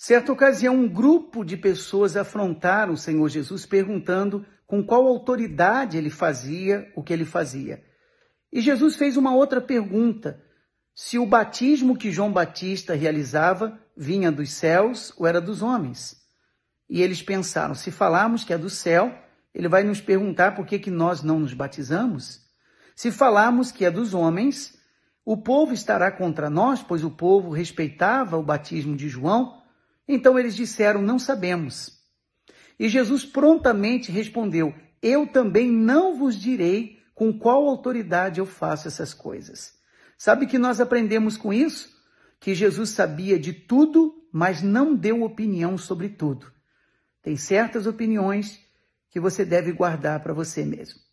Certa ocasião, um grupo de pessoas afrontaram o Senhor Jesus perguntando com qual autoridade ele fazia o que ele fazia. E Jesus fez uma outra pergunta: se o batismo que João Batista realizava vinha dos céus ou era dos homens? E eles pensaram: se falarmos que é do céu, ele vai nos perguntar por que, que nós não nos batizamos? Se falarmos que é dos homens, o povo estará contra nós, pois o povo respeitava o batismo de João então eles disseram: Não sabemos. E Jesus prontamente respondeu: Eu também não vos direi com qual autoridade eu faço essas coisas. Sabe que nós aprendemos com isso? Que Jesus sabia de tudo, mas não deu opinião sobre tudo. Tem certas opiniões que você deve guardar para você mesmo.